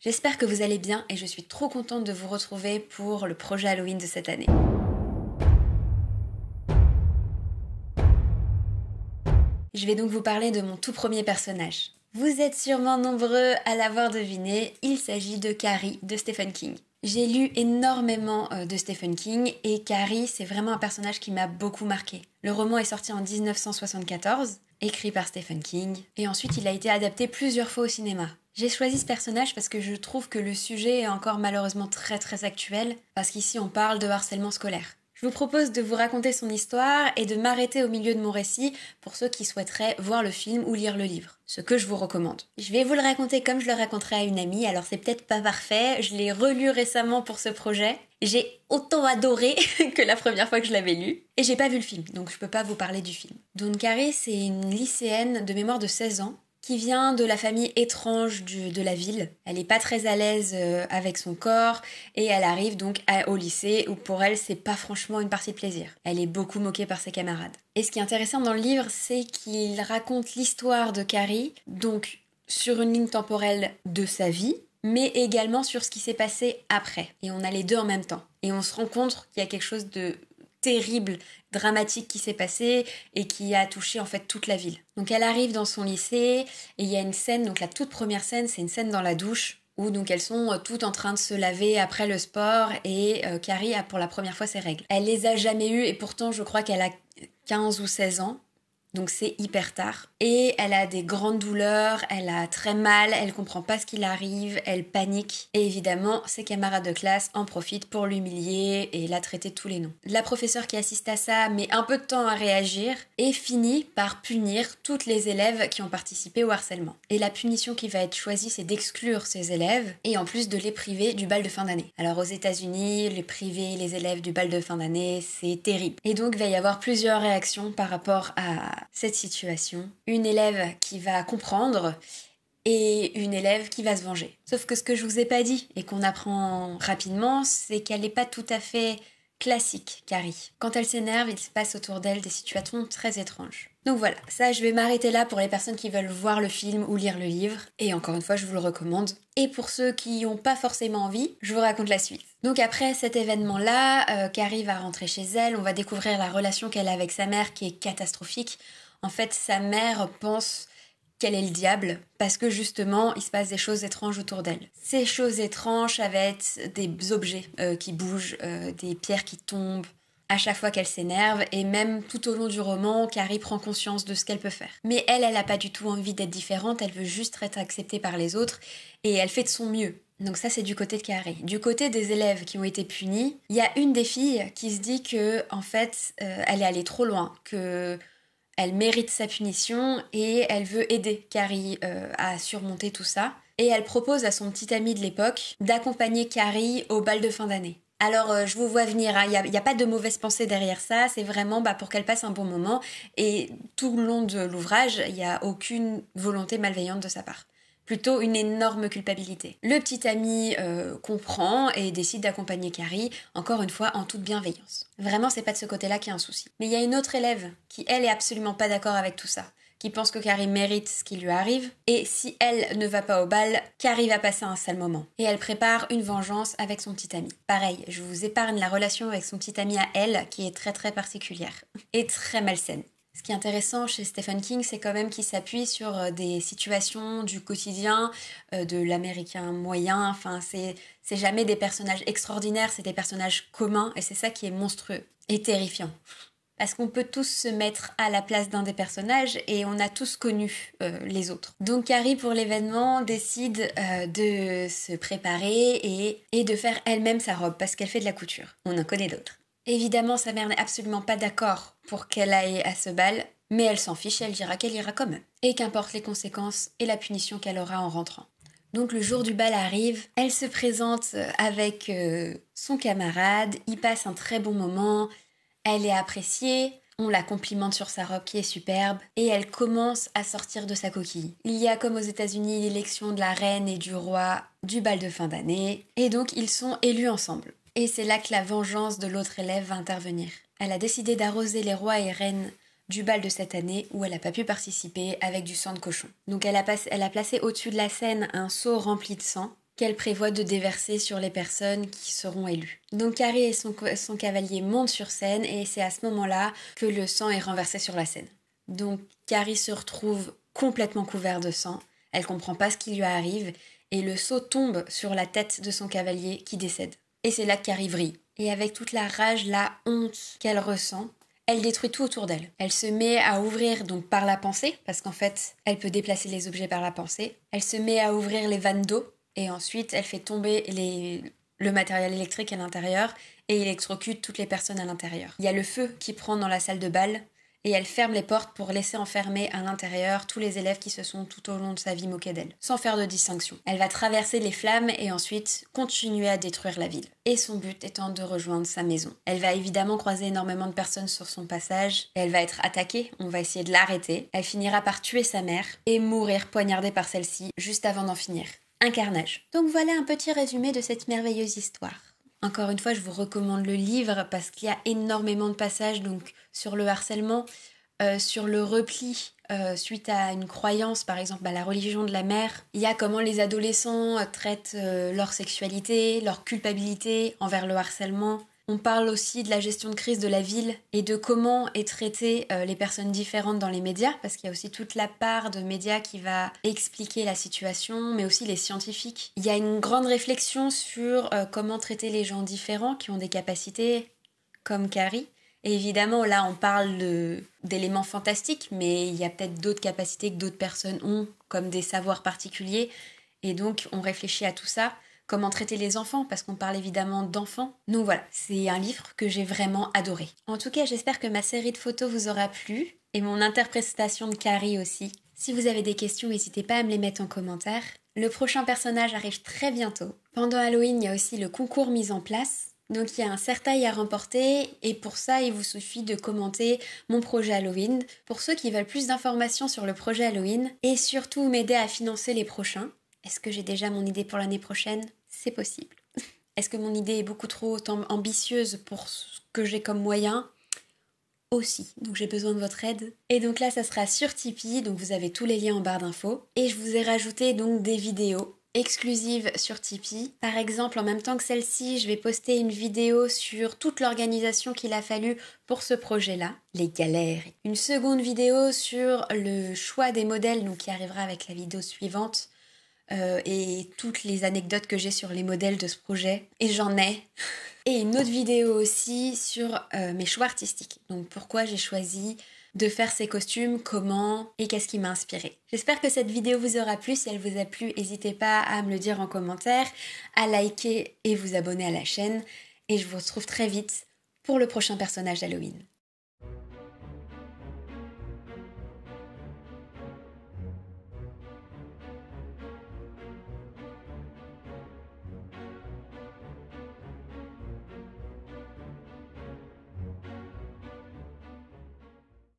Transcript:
J'espère que vous allez bien et je suis trop contente de vous retrouver pour le projet Halloween de cette année. Je vais donc vous parler de mon tout premier personnage. Vous êtes sûrement nombreux à l'avoir deviné, il s'agit de Carrie de Stephen King. J'ai lu énormément euh, de Stephen King et Carrie, c'est vraiment un personnage qui m'a beaucoup marqué. Le roman est sorti en 1974, écrit par Stephen King, et ensuite il a été adapté plusieurs fois au cinéma. J'ai choisi ce personnage parce que je trouve que le sujet est encore malheureusement très très actuel, parce qu'ici on parle de harcèlement scolaire. Je vous propose de vous raconter son histoire et de m'arrêter au milieu de mon récit pour ceux qui souhaiteraient voir le film ou lire le livre, ce que je vous recommande. Je vais vous le raconter comme je le raconterai à une amie, alors c'est peut-être pas parfait, je l'ai relu récemment pour ce projet. J'ai autant adoré que la première fois que je l'avais lu. Et j'ai pas vu le film, donc je peux pas vous parler du film. Don Carey, c'est une lycéenne de mémoire de 16 ans qui vient de la famille étrange de la ville. Elle n'est pas très à l'aise euh, avec son corps et elle arrive donc au lycée où pour elle c'est pas franchement une partie de plaisir. Elle est beaucoup moquée par ses camarades. Et ce qui est intéressant dans le livre, c'est qu'il raconte l'histoire de Carrie, donc sur une ligne temporelle de sa vie, mais également sur ce qui s'est passé après. Et on a les deux en même temps. Et on se rend compte qu'il y a quelque chose de terrible, dramatique qui s'est passé et qui a touché en fait toute la ville. Donc elle arrive dans son lycée et il y a une scène, donc la toute première scène, c'est une scène dans la douche où donc elles sont euh, toutes en train de se laver après le sport et euh, Carrie a pour la première fois ses règles. Elle les a jamais eues et pourtant je crois qu'elle a 15 ou 16 ans donc c'est hyper tard. Et elle a des grandes douleurs, elle a très mal, elle comprend pas ce qui arrive, elle panique. Et évidemment, ses camarades de classe en profitent pour l'humilier et la traiter tous les noms. La professeure qui assiste à ça met un peu de temps à réagir et finit par punir toutes les élèves qui ont participé au harcèlement. Et la punition qui va être choisie, c'est d'exclure ces élèves et en plus de les priver du bal de fin d'année. Alors aux États-Unis, les priver les élèves du bal de fin d'année, c'est terrible. Et donc il va y avoir plusieurs réactions par rapport à cette situation. Une élève qui va comprendre et une élève qui va se venger. Sauf que ce que je vous ai pas dit et qu'on apprend rapidement, c'est qu'elle n'est pas tout à fait classique, Carrie. Quand elle s'énerve, il se passe autour d'elle des situations très étranges. Donc voilà, ça je vais m'arrêter là pour les personnes qui veulent voir le film ou lire le livre, et encore une fois je vous le recommande. Et pour ceux qui ont pas forcément envie, je vous raconte la suite. Donc après cet événement-là, euh, Carrie va rentrer chez elle, on va découvrir la relation qu'elle a avec sa mère qui est catastrophique. En fait, sa mère pense qu'elle est le diable parce que justement il se passe des choses étranges autour d'elle. Ces choses étranges, ça va des objets euh, qui bougent, euh, des pierres qui tombent à chaque fois qu'elle s'énerve et même tout au long du roman, Carrie prend conscience de ce qu'elle peut faire. Mais elle, elle n'a pas du tout envie d'être différente, elle veut juste être acceptée par les autres et elle fait de son mieux. Donc ça c'est du côté de Carrie. Du côté des élèves qui ont été punis, il y a une des filles qui se dit que en fait euh, elle est allée trop loin, que elle mérite sa punition et elle veut aider Carrie euh, à surmonter tout ça. Et elle propose à son petit ami de l'époque d'accompagner Carrie au bal de fin d'année. Alors, euh, je vous vois venir, hein. il n'y a, pas de mauvaise pensée derrière ça, c'est vraiment bah, pour qu'elle passe un bon moment. Et tout le long de l'ouvrage, il n'y a aucune volonté malveillante de sa part plutôt une énorme culpabilité. Le petit ami euh, comprend et décide d'accompagner Carrie, encore une fois en toute bienveillance. Vraiment, c'est pas de ce côté-là qu'il y a un souci. Mais il y a une autre élève qui, elle, est absolument pas d'accord avec tout ça, qui pense que Carrie mérite ce qui lui arrive, et si elle ne va pas au bal, Carrie va passer un sale moment. Et elle prépare une vengeance avec son petit ami. Pareil, je vous épargne la relation avec son petit ami à elle, qui est très très particulière et très malsaine ce qui est intéressant chez Stephen King, c'est quand même qu'il s'appuie sur euh, des situations du quotidien euh, de l'américain moyen. Enfin, c'est jamais des personnages extraordinaires, c'est des personnages communs et c'est ça qui est monstrueux et terrifiant. Parce qu'on peut tous se mettre à la place d'un des personnages et on a tous connu euh, les autres. Donc Carrie, pour l'événement, décide de se préparer et, et de faire elle-même sa robe parce qu'elle fait de la couture. On en connaît d'autres. Évidemment, sa mère n'est absolument pas d'accord pour qu'elle aille à ce bal, mais elle s'en fiche, elle dira qu'elle ira comme même, et qu'importe les conséquences et la punition qu'elle aura en rentrant. Donc le jour du bal arrive, elle se présente avec euh, son camarade, il passe un très bon moment, elle est appréciée, on la complimente sur sa robe qui est superbe, et elle commence à sortir de sa coquille. Il y a comme aux États-Unis l'élection de la reine et du roi du bal de fin d'année, et donc ils sont élus ensemble. Et c'est là que la vengeance de l'autre élève va intervenir. Elle a décidé d'arroser les rois et reines du bal de cette année où elle n'a pas pu participer avec du sang de cochon. Donc elle a, placé au-dessus de la scène un seau rempli de sang qu'elle prévoit de déverser sur les personnes qui seront élues. Donc Carrie et son, cavalier montent sur scène et c'est à ce moment-là que le sang est renversé sur la scène. Donc Carrie se retrouve complètement couverte de sang, elle comprend pas ce qui lui arrive et le seau tombe sur la tête de son cavalier qui décède. Et c'est là qu'arrive Et avec toute la rage, la honte qu'elle ressent, elle détruit tout autour d'elle. Elle se met à ouvrir donc par la pensée, parce qu'en fait, elle peut déplacer les objets par la pensée. Elle se met à ouvrir les vannes d'eau, et ensuite, elle fait tomber le matériel électrique à l'intérieur et électrocute toutes les personnes à l'intérieur. Il y a le feu qui prend dans la salle de bal et elle ferme les portes pour laisser enfermer à l'intérieur tous les élèves qui se sont tout au long de sa vie moqués d'elle, sans faire de distinction. Elle va traverser les flammes et ensuite continuer à détruire la ville, et son but étant de rejoindre sa maison. Elle va évidemment croiser énormément de personnes sur son passage, elle va être attaquée, on va essayer de l'arrêter, elle finira par tuer sa mère et mourir poignardée par celle-ci juste avant d'en finir. Un carnage. Donc voilà un petit résumé de cette merveilleuse histoire. Encore une fois, je vous recommande le livre parce qu'il y a énormément de passages donc, sur le harcèlement, euh, sur le repli euh, suite à une croyance, par exemple à bah, la religion de la mère. Il y a comment les adolescents traitent euh, leur sexualité, leur culpabilité envers le harcèlement, on parle aussi de la gestion de crise de la ville et de comment est traité euh, les personnes différentes dans les médias, parce qu'il y a aussi toute la part de médias qui va expliquer la situation, mais aussi les scientifiques. Il y a une grande réflexion sur euh, comment traiter les gens différents qui ont des capacités comme Carrie. évidemment, là, on parle d'éléments fantastiques, mais il y a peut-être d'autres capacités que d'autres personnes ont, comme des savoirs particuliers. Et donc, on réfléchit à tout ça. Comment traiter les enfants, parce qu'on parle évidemment d'enfants. Donc voilà, c'est un livre que j'ai vraiment adoré. En tout cas, j'espère que ma série de photos vous aura plu et mon interprétation de Carrie aussi. Si vous avez des questions, n'hésitez pas à me les mettre en commentaire. Le prochain personnage arrive très bientôt. Pendant Halloween, il y a aussi le concours mis en place. Donc il y a un certain à remporter et pour ça il vous suffit de commenter mon projet Halloween. Pour ceux qui veulent plus d'informations sur le projet Halloween et surtout m'aider à financer les prochains, est-ce que j'ai déjà mon idée pour l'année prochaine c'est possible. Est-ce que mon idée est beaucoup trop ambitieuse pour ce que j'ai comme moyen aussi. Donc j'ai besoin de votre aide. Et donc là, ça sera sur Tipeee, donc vous avez tous les liens en barre d'infos. Et je vous ai rajouté donc des vidéos exclusives sur Tipeee. Par exemple, en même temps que celle-ci, je vais poster une vidéo sur toute l'organisation qu'il a fallu pour ce projet-là, les galères. Une seconde vidéo sur le choix des modèles, donc qui arrivera avec la vidéo suivante euh, et toutes les anecdotes que j'ai sur les modèles de ce projet. Et j'en ai. Et une autre vidéo aussi sur euh, mes choix artistiques. Donc pourquoi j'ai choisi de faire ces costumes, comment et qu'est-ce qui m'a inspiré. J'espère que cette vidéo vous aura plu. Si elle vous a plu, n'hésitez pas à me le dire en commentaire, à liker et vous abonner à la chaîne. Et je vous retrouve très vite pour le prochain personnage d'Halloween.